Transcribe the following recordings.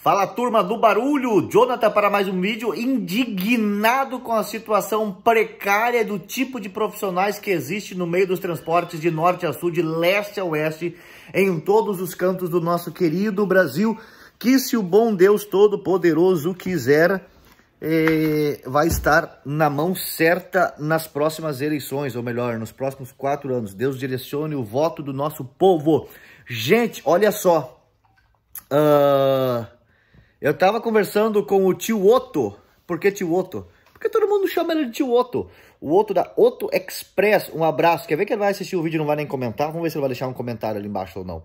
Fala turma do barulho, Jonathan para mais um vídeo indignado com a situação precária do tipo de profissionais que existe no meio dos transportes de norte a sul, de leste a oeste, em todos os cantos do nosso querido Brasil, que se o bom Deus Todo-Poderoso quiser, eh, vai estar na mão certa nas próximas eleições, ou melhor, nos próximos quatro anos. Deus direcione o voto do nosso povo. Gente, olha só, Uh, eu tava conversando com o tio Otto. Por que tio Otto? Porque todo mundo chama ele de tio Otto. O Otto da Otto Express. Um abraço. Quer ver que ele vai assistir o vídeo e não vai nem comentar? Vamos ver se ele vai deixar um comentário ali embaixo ou não.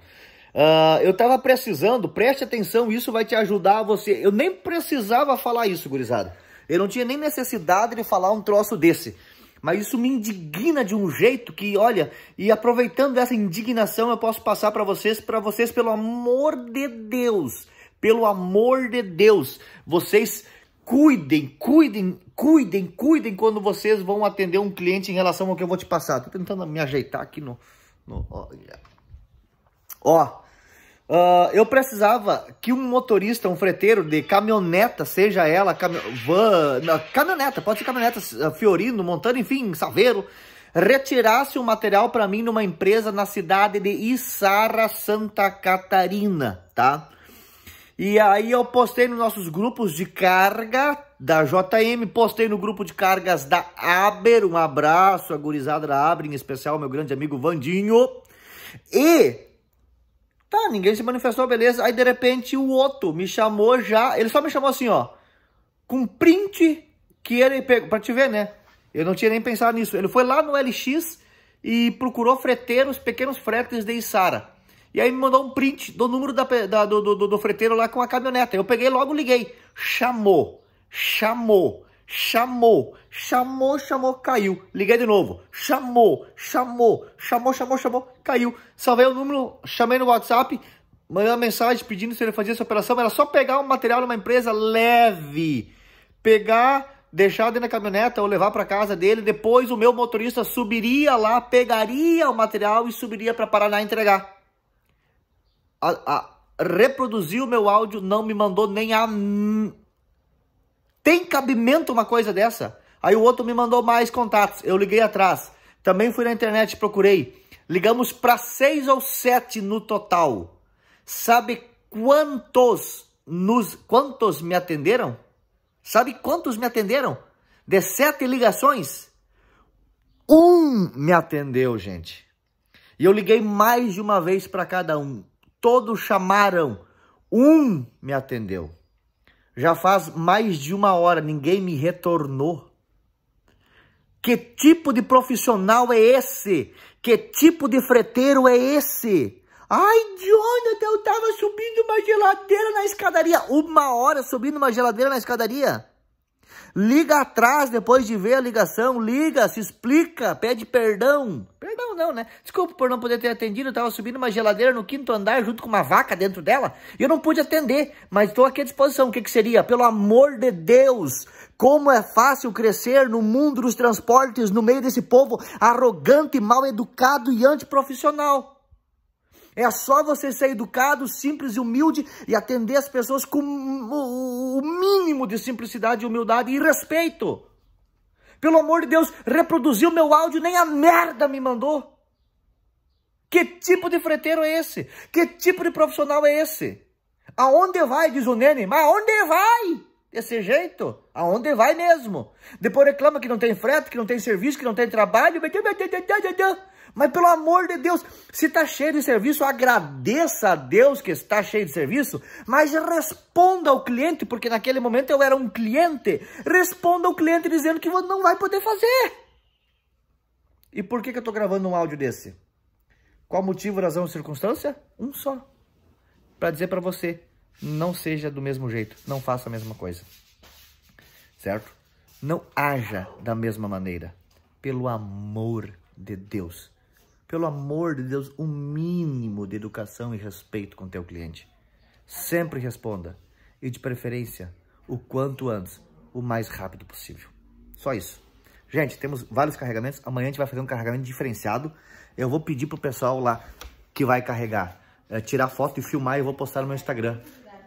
Uh, eu tava precisando, preste atenção, isso vai te ajudar você. Eu nem precisava falar isso, gurizada. Eu não tinha nem necessidade de falar um troço desse. Mas isso me indigna de um jeito que, olha, e aproveitando essa indignação, eu posso passar para vocês, para vocês, pelo amor de Deus, pelo amor de Deus, vocês cuidem, cuidem, cuidem, cuidem quando vocês vão atender um cliente em relação ao que eu vou te passar. Tô tentando me ajeitar aqui no... no ó, ó uh, eu precisava que um motorista, um freteiro de caminhoneta, seja ela cami van, não, caminhoneta, pode ser caminhoneta, ah, Fiorino, Montana, enfim, Saveiro, retirasse o material para mim numa empresa na cidade de Içara, Santa Catarina, tá? E aí eu postei nos nossos grupos de carga da JM, postei no grupo de cargas da Aber, um abraço, a gurizada da Aber, em especial meu grande amigo Vandinho. E tá, ninguém se manifestou, beleza. Aí de repente o outro me chamou já, ele só me chamou assim, ó, com print que ele pegou, pra te ver, né? Eu não tinha nem pensado nisso. Ele foi lá no LX e procurou freteiros, pequenos fretes de Isara. E aí me mandou um print do número da, da, do, do, do, freteiro lá com a caminhoneta. Eu peguei logo liguei. Chamou, chamou, chamou, chamou, chamou, caiu. Liguei de novo. Chamou, chamou, chamou, chamou, chamou, caiu. Salvei o número, chamei no WhatsApp, mandei uma mensagem pedindo se ele fazia essa operação. Era só pegar um material numa empresa leve. Pegar deixar dentro da caminhoneta ou levar para casa dele. Depois o meu motorista subiria lá, pegaria o material e subiria para Paraná entregar a, a, reproduziu o meu áudio, não me mandou nem a... Tem cabimento uma coisa dessa? Aí o outro me mandou mais contatos, eu liguei atrás. Também fui na internet, procurei. Ligamos para seis ou sete no total. Sabe quantos nos quantos me atenderam? Sabe quantos me atenderam? De sete ligações, um me atendeu, gente. E eu liguei mais de uma vez para cada um todos chamaram, um me atendeu. Já faz mais de uma hora, ninguém me retornou. Que tipo de profissional é esse? Que tipo de freteiro é esse? Ai, Jonathan, eu tava subindo uma geladeira na escadaria. Uma hora subindo uma geladeira na escadaria? Liga atrás depois de ver a ligação, liga, se explica, pede perdão. Não, não, né? Desculpa por não poder ter atendido, eu tava subindo uma geladeira no quinto andar junto com uma vaca dentro dela e eu não pude atender, mas estou aqui à disposição. O que, que seria? Pelo amor de Deus, como é fácil crescer no mundo dos transportes, no meio desse povo arrogante, mal educado e antiprofissional. É só você ser educado, simples e humilde e atender as pessoas com o mínimo de simplicidade, humildade e respeito. Pelo amor de Deus, reproduziu meu áudio, nem a merda me mandou. Que tipo de freteiro é esse? Que tipo de profissional é esse? Aonde vai, diz o Nene, mas aonde vai? Desse jeito, aonde vai mesmo? Depois reclama que não tem frete, que não tem serviço, que não tem trabalho. Mas pelo amor de Deus, se está cheio de serviço, agradeça a Deus que está cheio de serviço, mas responda ao cliente, porque naquele momento eu era um cliente. Responda ao cliente dizendo que você não vai poder fazer. E por que, que eu estou gravando um áudio desse? Qual motivo, razão e circunstância? Um só. Para dizer para você, não seja do mesmo jeito, não faça a mesma coisa, certo? Não haja da mesma maneira, pelo amor de Deus. Pelo amor de Deus, o um mínimo de educação e respeito com teu cliente. Sempre responda e de preferência o quanto antes, o mais rápido possível. Só isso. Gente, temos vários carregamentos. Amanhã a gente vai fazer um carregamento diferenciado. Eu vou pedir pro pessoal lá que vai carregar, é, tirar foto e filmar e eu vou postar no meu Instagram.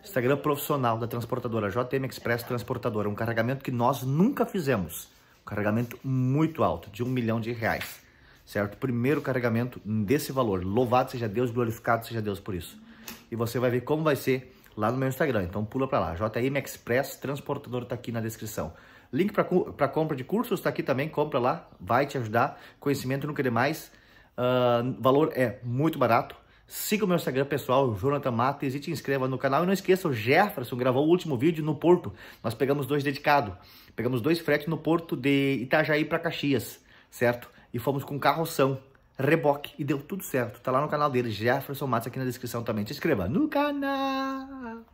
Instagram profissional da transportadora JM Express Transportadora. Um carregamento que nós nunca fizemos. Um carregamento muito alto, de um milhão de reais. Certo? Primeiro carregamento desse valor. Louvado seja Deus, glorificado seja Deus por isso. E você vai ver como vai ser lá no meu Instagram. Então pula para lá. JM Express Transportadora está aqui na descrição. Link para compra de cursos está aqui também. Compra lá, vai te ajudar. Conhecimento nunca demais. Uh, ah, valor é muito barato Siga o meu Instagram pessoal, Jonathan Matos, e te inscreva no canal. E não esqueça, o Jefferson gravou o último vídeo no Porto. Nós pegamos dois dedicados. Pegamos dois fretes no Porto de Itajaí para Caxias, certo? E fomos com carroção, reboque, e deu tudo certo. Tá lá no canal dele, Jefferson Matos, aqui na descrição também. Te inscreva no canal!